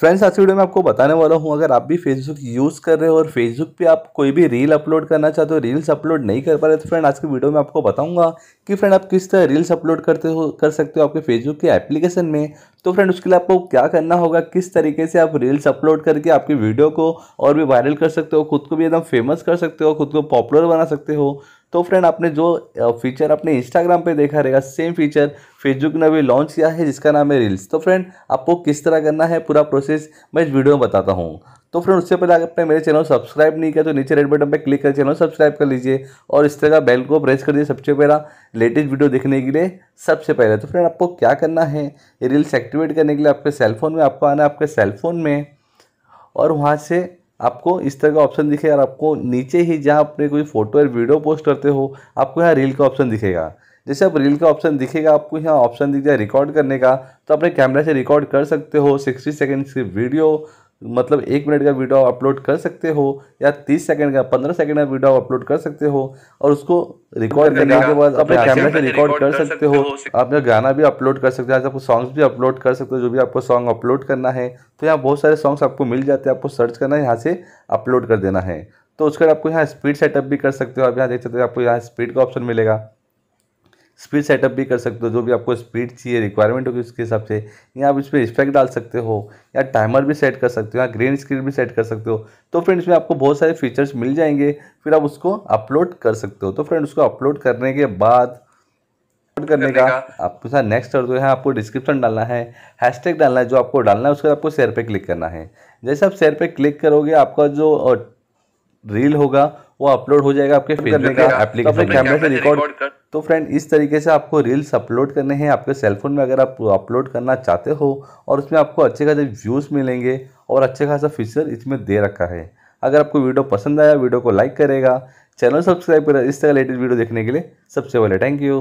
friends आज की video में आपको बताने वाला हूँ अगर आप भी फेसबुक यूज़ कर रहे हो और फेसबुक पे आप कोई भी रील अपलोड करना चाहते हो रील्स अपलोड नहीं कर पा रहे तो फ्रेंड आज की वीडियो में आपको बताऊंगा कि फ्रेंड आप किस तरह रील्स अपलोड करते हो कर सकते हो आपके फेसबुक के एप्लीकेशन में तो फ्रेंड उसके लिए आपको क्या करना होगा किस तरीके से आप रील्स अपलोड करके आपकी वीडियो को और भी वायरल कर सकते हो खुद को भी एकदम फेमस कर सकते हो खुद को पॉपुलर बना सकते हो तो फ्रेंड आपने जो फीचर आपने इंस्टाग्राम पे देखा रहेगा सेम फीचर फेसबुक ने अभी लॉन्च किया है जिसका नाम है रील्स तो फ्रेंड आपको किस तरह करना है पूरा प्रोसेस मैं इस वीडियो में बताता हूँ तो फ्रेंड उससे पहले अगर आपने मेरे चैनल सब्सक्राइब नहीं किया तो नीचे रेड बटन पर क्लिक कर चैनल सब्सक्राइब कर लीजिए और इस तरह का बेल को प्रेस कर दीजिए सबसे पहला लेटेस्ट वीडियो देखने के लिए सबसे पहले तो फ्रेंड आपको क्या करना है रील्स एक्टिवेट करने के लिए आपके सेलफोन में आपको आना है आपके सेलफोन में और वहाँ से आपको इस तरह का ऑप्शन दिखेगा और आपको नीचे ही जहाँ अपने कोई फोटो या वीडियो पोस्ट करते हो आपको यहाँ रील का ऑप्शन दिखेगा जैसे आप रील का ऑप्शन दिखेगा आपको यहाँ ऑप्शन दिख जाए रिकॉर्ड करने का तो अपने कैमरा से रिकॉर्ड कर सकते हो सिक्सटी सेकेंड्स की वीडियो मतलब एक मिनट का वीडियो अपलोड कर सकते हो या तीस सेकंड का पंद्रह सेकंड का वीडियो अपलोड कर सकते हो और उसको रिकॉर्ड करने के बाद अपने कैमरे से रिकॉर्ड कर सकते हो अपना गाना भी अपलोड कर सकते हो आपको सॉन्ग्स भी अपलोड कर सकते हो जो भी आपको सॉन्ग अपलोड करना है तो यहाँ बहुत सारे सॉन्ग्स आपको मिल जाते हैं आपको सर्च करना है यहाँ से अपलोड कर देना है तो उसके बाद आपको यहाँ स्पीड सेटअप भी कर सकते हो आप यहाँ देख सकते हो आपको यहाँ स्पीड का ऑप्शन मिलेगा स्पीड सेटअप भी कर सकते हो जो भी आपको स्पीड चाहिए रिक्वायरमेंट होगी उसके हिसाब से या आप इस पर इफेक्ट डाल सकते हो या टाइमर भी सेट कर सकते हो या ग्रीन स्क्रीन भी सेट कर सकते हो तो फ्रेंड इसमें आपको बहुत सारे फीचर्स मिल जाएंगे फिर आप उसको अपलोड कर सकते हो तो फ्रेंड उसको अपलोड करने के बाद अपलोड करने का आपके साथ नेक्स्ट कर दो यहाँ आपको डिस्क्रिप्शन डालना है हैशटैग डालना है जो आपको डालना है उसके बाद आपको शेयर पे क्लिक करना है जैसे आप शेयर पे क्लिक करोगे आपका जो रील होगा वो अपलोड हो जाएगा आपके तो करने का एप्लीकेशन तो कैमरे से रिकॉर्ड तो फ्रेंड इस तरीके से आपको रील्स अपलोड करने हैं आपके सेलफोन में अगर आप अपलोड करना चाहते हो और उसमें आपको अच्छे खासे व्यूज़ मिलेंगे और अच्छे खासा फीचर इसमें दे रखा है अगर आपको वीडियो पसंद आया वीडियो को लाइक करेगा चैनल सब्सक्राइब करेगा इस तरह लेटेस्ट वीडियो देखने के लिए सबसे पहले थैंक यू